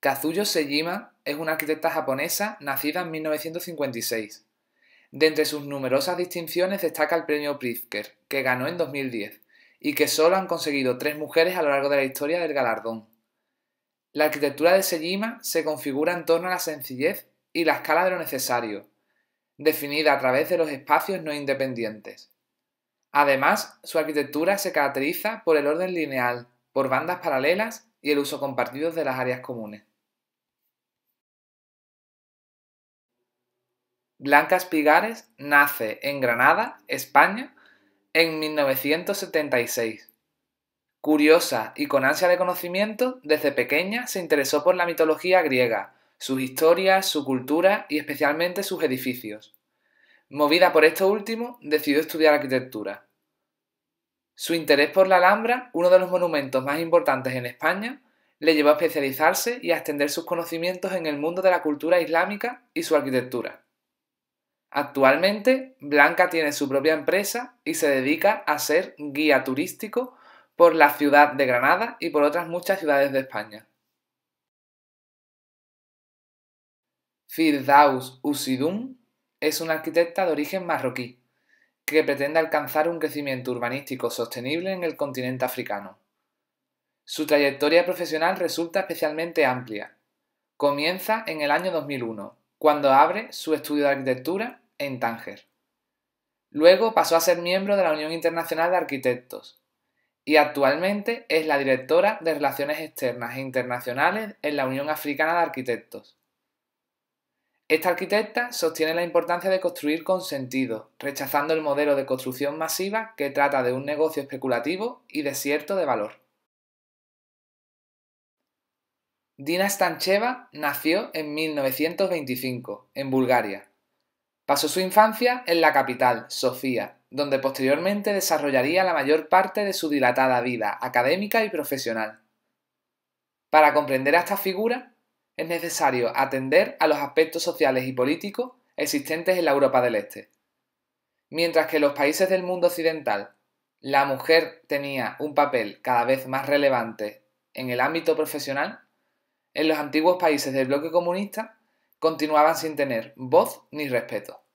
Kazuyo Sejima es una arquitecta japonesa nacida en 1956. De entre sus numerosas distinciones destaca el premio Pritzker, que ganó en 2010, y que solo han conseguido tres mujeres a lo largo de la historia del galardón. La arquitectura de Sejima se configura en torno a la sencillez y la escala de lo necesario, definida a través de los espacios no independientes. Además, su arquitectura se caracteriza por el orden lineal, por bandas paralelas y el uso compartido de las áreas comunes. Blanca Espigares nace en Granada, España, en 1976. Curiosa y con ansia de conocimiento, desde pequeña se interesó por la mitología griega, sus historias, su cultura y especialmente sus edificios. Movida por esto último, decidió estudiar arquitectura. Su interés por la Alhambra, uno de los monumentos más importantes en España, le llevó a especializarse y a extender sus conocimientos en el mundo de la cultura islámica y su arquitectura. Actualmente, Blanca tiene su propia empresa y se dedica a ser guía turístico por la ciudad de Granada y por otras muchas ciudades de España. Firdaus Usidun es una arquitecta de origen marroquí que pretende alcanzar un crecimiento urbanístico sostenible en el continente africano. Su trayectoria profesional resulta especialmente amplia. Comienza en el año 2001, cuando abre su estudio de arquitectura en Tánger. Luego pasó a ser miembro de la Unión Internacional de Arquitectos y actualmente es la directora de Relaciones Externas e Internacionales en la Unión Africana de Arquitectos. Esta arquitecta sostiene la importancia de construir con sentido, rechazando el modelo de construcción masiva que trata de un negocio especulativo y desierto de valor. Dina Stancheva nació en 1925, en Bulgaria. Pasó su infancia en la capital, Sofía, donde posteriormente desarrollaría la mayor parte de su dilatada vida académica y profesional. Para comprender a esta figura, es necesario atender a los aspectos sociales y políticos existentes en la Europa del Este. Mientras que en los países del mundo occidental la mujer tenía un papel cada vez más relevante en el ámbito profesional, en los antiguos países del bloque comunista continuaban sin tener voz ni respeto.